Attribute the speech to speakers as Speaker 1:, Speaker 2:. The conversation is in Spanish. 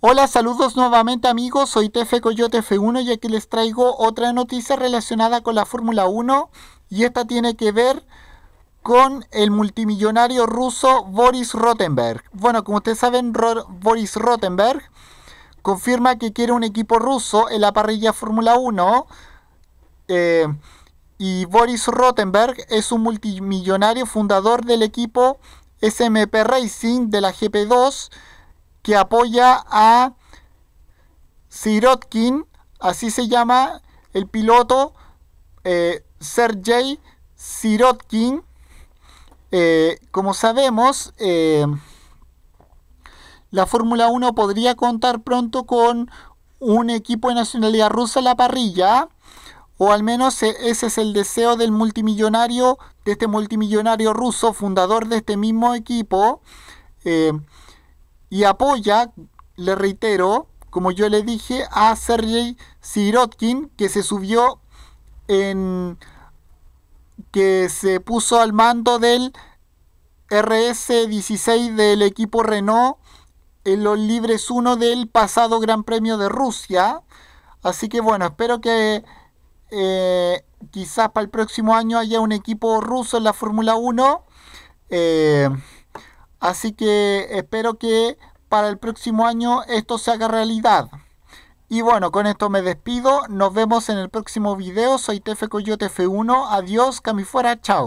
Speaker 1: Hola, saludos nuevamente amigos, soy Tefe Coyote F1 y aquí les traigo otra noticia relacionada con la Fórmula 1 y esta tiene que ver con el multimillonario ruso Boris Rotenberg Bueno, como ustedes saben, Boris Rotenberg confirma que quiere un equipo ruso en la parrilla Fórmula 1 eh, y Boris Rotenberg es un multimillonario fundador del equipo SMP Racing de la GP2 que apoya a Sirotkin, así se llama el piloto, eh, Sergei Sirotkin. Eh, como sabemos, eh, la Fórmula 1 podría contar pronto con un equipo de nacionalidad rusa en la parrilla, o al menos e-, ese es el deseo del multimillonario, de este multimillonario ruso, fundador de este mismo equipo y apoya, le reitero, como yo le dije, a Sergei Sirotkin, que se subió en. que se puso al mando del RS-16 del equipo Renault en los Libres 1 del pasado Gran Premio de Rusia. Así que bueno, espero que eh, quizás para el próximo año haya un equipo ruso en la Fórmula 1. Así que espero que para el próximo año esto se haga realidad. Y bueno, con esto me despido. Nos vemos en el próximo video. Soy Tefe Coyote F1. Adiós, camifuera, Chao.